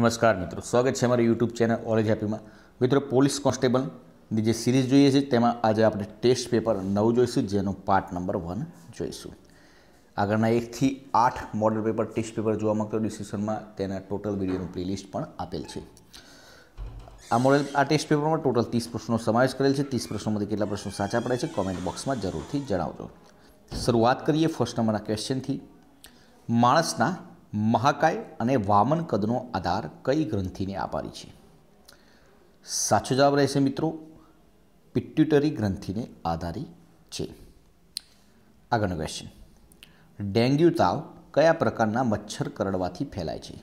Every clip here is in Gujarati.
નમસ્કાર મિત્રો સ્વાગત છે અમારી યુટ્યુબ ચેનલ ઓલેજ હેપીમાં મિત્રો પોલીસ કોન્સ્ટેબલની જે સિરીઝ જોઈએ છે તેમાં આજે આપણે ટેસ્ટ પેપર નવ જોઈશું જેનો પાર્ટ નંબર વન જોઈશું આગળના એકથી આઠ મોડલ પેપર ટેસ્ટ પેપર જોવા માગતો ડિસ્ક્રિપ્શનમાં તેના ટોટલ વિડીયોનું પ્લેલિસ્ટ પણ આપેલ છે આ મોડેલ આ ટેસ્ટ પેપરમાં ટોટલ ત્રીસ પ્રશ્નો સમાવેશ કરેલ છે ત્રીસ પ્રશ્નોમાંથી કેટલા પ્રશ્નો સાચા પડે છે કોમેન્ટ બોક્સમાં જરૂરથી જણાવજો શરૂઆત કરીએ ફર્સ્ટ નંબરના ક્વેશ્ચનથી માણસના મહાકાય અને વામન કદનો આધાર કઈ ગ્રંથિને આભારી છે સાચો જવાબ રહેશે મિત્રો પિટ્યુટરી ગ્રંથિને આધારી છે આગળનો ક્વેશ્ચન ડેન્ગ્યુ તાવ કયા પ્રકારના મચ્છર કરડવાથી ફેલાય છે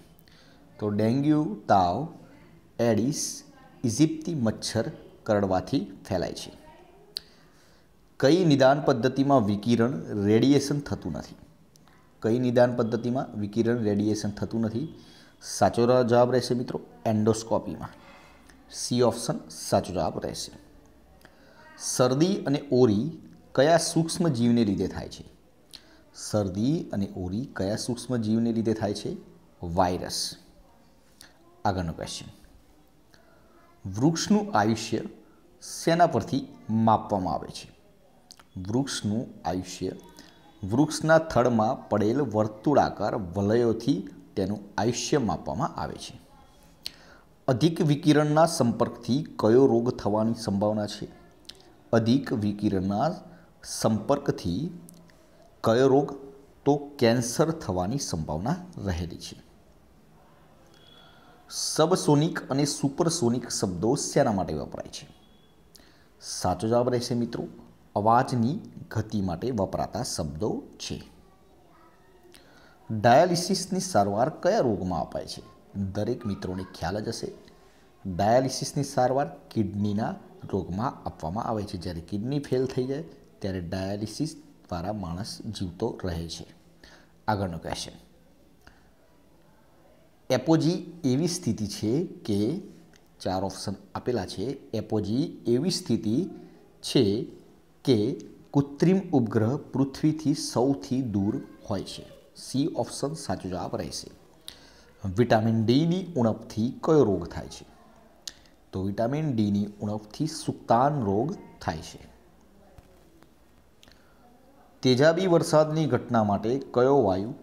તો ડેન્ગ્યુ તાવ એડિસ ઇજિપ્તી મચ્છર કરડવાથી ફેલાય છે કઈ નિદાન પદ્ધતિમાં વિકિરણ રેડિયેશન થતું નથી કઈ નિદાન પદ્ધતિમાં વિકિરણ રેડિયેશન થતું નથી સાચો જવાબ રહેશે મિત્રો એન્ડોસ્કોપીમાં સી ઓપ્શન સાચો જવાબ રહેશે શરદી અને ઓરી કયા સૂક્ષ્મ જીવને લીધે થાય છે શરદી અને ઓરી કયા સૂક્ષ્મ જીવને લીધે થાય છે વાયરસ આગળનો ક્વેશ્ચન વૃક્ષનું આયુષ્ય શેના પરથી માપવામાં આવે છે વૃક્ષનું આયુષ્ય વૃક્ષના થડમાં પડેલ વર્તુળાકાર વલયોથી તેનું આયુષ્ય માપવામાં આવે છે અધિક વિકિરણના સંપર્કથી કયો રોગ થવાની સંભાવના છે અધિક વિકિરણના સંપર્કથી કયો રોગ તો કેન્સર થવાની સંભાવના રહેલી છે સબસોનિક અને સુપરસોનિક શબ્દો શેના માટે વપરાય છે સાચો જવાબ રહેશે મિત્રો અવાજની ગતિ માટે વપરાતા શબ્દો છે ડાયાલિસિસની સારવાર કયા રોગમાં અપાય છે દરેક મિત્રોને ખ્યાલ જ હશે ડાયાલિસિસની સારવાર કિડનીના રોગમાં આપવામાં આવે છે જ્યારે કિડની ફેલ થઈ જાય ત્યારે ડાયાલિસિસ દ્વારા માણસ જીવતો રહે છે આગળનો ક્વેશ્ચન એપોજી એવી સ્થિતિ છે કે ચાર ઓપ્શન આપેલા છે એપોજી એવી સ્થિતિ છે કે કૃત્રિમ ઉપગ્રહ પૃથ્વીથી સૌથી દૂર હોય છે સી ઓપ્શન સાચો જવાબ રહેશે વિટામિન ડીની ઉણપથી કયો રોગ થાય છે તો વિટામિન ડીની ઉણપથી સુક્તાન રોગ થાય છે તેજાબી વરસાદની ઘટના માટે કયો વાયુ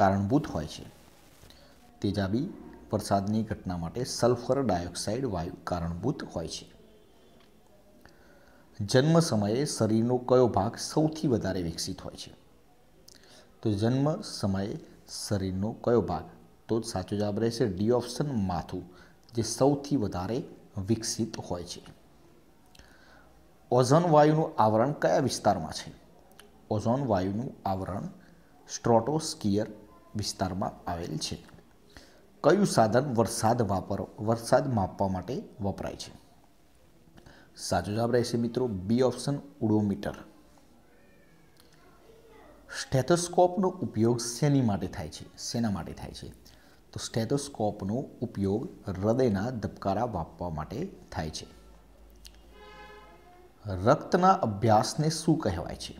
કારણભૂત હોય છે તેજાબી વરસાદની ઘટના માટે સલ્ફર ડાયોક્સાઇડ વાયુ કારણભૂત હોય છે જન્મ સમયે શરીરનો કયો ભાગ સૌથી વધારે વિકસિત હોય છે તો જન્મ સમયે શરીરનો કયો ભાગ તો સાચો જવાબ રહેશે ડી ઓપ્શન માથું જે સૌથી વધારે વિકસિત હોય છે ઓઝોન વાયુનું આવરણ કયા વિસ્તારમાં છે ઓઝોન વાયુનું આવરણ સ્ટ્રોટોસ્કિયર વિસ્તારમાં આવેલ છે કયું સાધન વરસાદ વાપર વરસાદ માપવા માટે વપરાય છે સાચો જવાબ રહેશે મિત્રો બી ઓપ્શન ઉડોમીટર સ્ટેથોસ્કોપનો ઉપયોગ શેની માટે થાય છે શેના માટે થાય છે તો સ્ટેથોસ્કોપનો ઉપયોગ હૃદયના ધબકારા માપવા માટે થાય છે રક્તના અભ્યાસને શું કહેવાય છે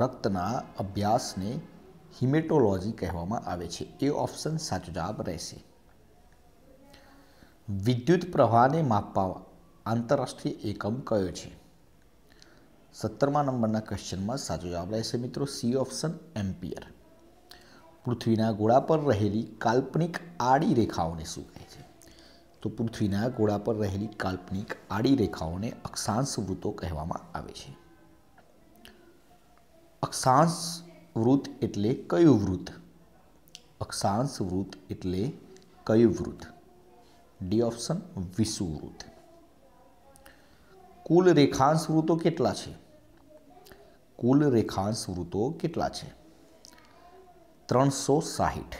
રક્તના અભ્યાસને હિમેટોલોજી કહેવામાં આવે છે એ ઓપ્શન સાચો જવાબ રહેશે વિદ્યુત પ્રવાહને માપવા આંતરરાષ્ટ્રીય એકમ કયો છે સત્તરમા નંબરના ક્વેશ્ચનમાં સાચો જવાબ રહેશે મિત્રો સી ઓપ્શન એમ્પિયર પૃથ્વીના ગોળા પર રહેલી કાલ્પનિક આડી રેખાઓને શું કહે છે તો પૃથ્વીના ગોળા પર રહેલી કાલ્પનિક આડી રેખાઓને અક્ષાંશ વૃત્તો કહેવામાં આવે છે અક્ષાંશ વૃત્ત એટલે કયું વૃત્ત અક્ષાંશ વૃત્ત એટલે કયું વૃત્ત ડી ઓપ્શન વિષુવૃત્ત કુલ રેખાંશ વૃત્તો કેટલા છે કુલ રેખાંશ વૃત્તો કેટલા છે ત્રણસો સાહીઠ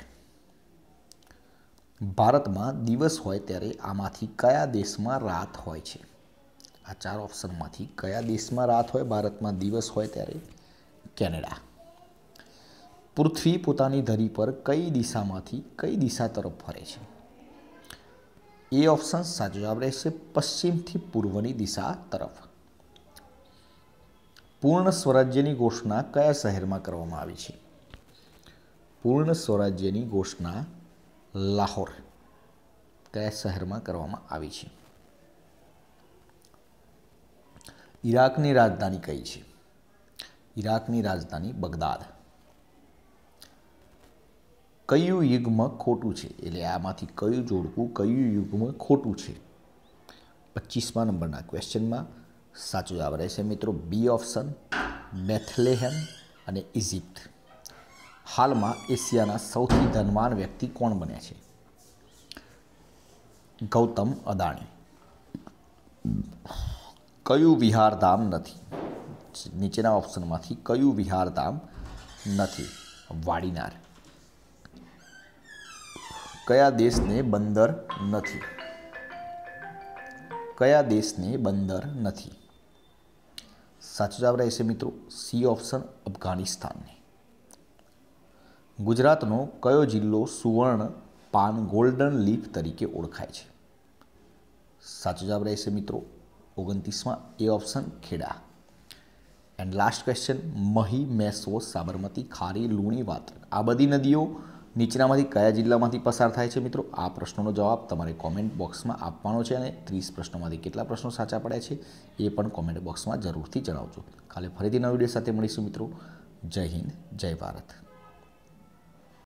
ભારતમાં દિવસ હોય ત્યારે આમાંથી કયા દેશમાં રાત હોય છે આ ચાર ઓપ્શનમાંથી કયા દેશમાં રાત હોય ભારતમાં દિવસ હોય ત્યારે કેનેડા પૃથ્વી પોતાની ધરી પર કઈ દિશામાંથી કઈ દિશા તરફ ફરે છે એ ઓપ્શન સાચો જવાબ રહેશે પશ્ચિમથી પૂર્વની દિશા તરફ પૂર્ણ સ્વરાજ્યની ઘોષણા કયા શહેરમાં કરવામાં આવી છે પૂર્ણ સ્વરાજ્યની ઘોષણા લાહોર કયા શહેરમાં કરવામાં આવી છે ઈરાકની રાજધાની કઈ છે ઈરાકની રાજધાની બગદાદ કયું યુગમાં ખોટું છે એટલે આમાંથી કયું જોડકું કયું યુગમાં ખોટું છે પચીસમા નંબરના ક્વેશ્ચનમાં સાચો જવાબ રહેશે મિત્રો બી ઓપ્શન મેથલેહેમ અને ઇજિપ્ત હાલમાં એશિયાના સૌથી ધનવાન વ્યક્તિ કોણ બન્યા છે ગૌતમ અદાણી કયું વિહારધામ નથી નીચેના ઓપ્શનમાંથી કયું વિહારધામ નથી વાડીનાર કયા દેશને બંદર નથી કયા દેશને બંદર નથી સાચો જવાબ રહેશે મિત્રો સી ઓપ્શન અફઘાનિસ્તાનને ગુજરાતનો કયો જિલ્લો સુવર્ણ પાન ગોલ્ડન લીફ તરીકે ઓળખાય છે સાચો જવાબ રહેશે મિત્રો ઓગણત્રીસમાં A option Kheda and last question Mahi મેસો સાબરમતી ખારી લુણી વાત્ર આ બધી નદીઓ નીચેનામાંથી કયા જિલ્લામાંથી પસાર થાય છે મિત્રો આ પ્રશ્નોનો જવાબ તમારે કોમેન્ટ બોક્સમાં આપવાનો છે અને ત્રીસ પ્રશ્નોમાંથી કેટલા પ્રશ્નો સાચા પડ્યા છે એ પણ કોમેન્ટ બોક્સમાં જરૂરથી જણાવજો કાલે ફરીથી નવા વિડીયો સાથે મળીશું મિત્રો જય હિન્દ જય ભારત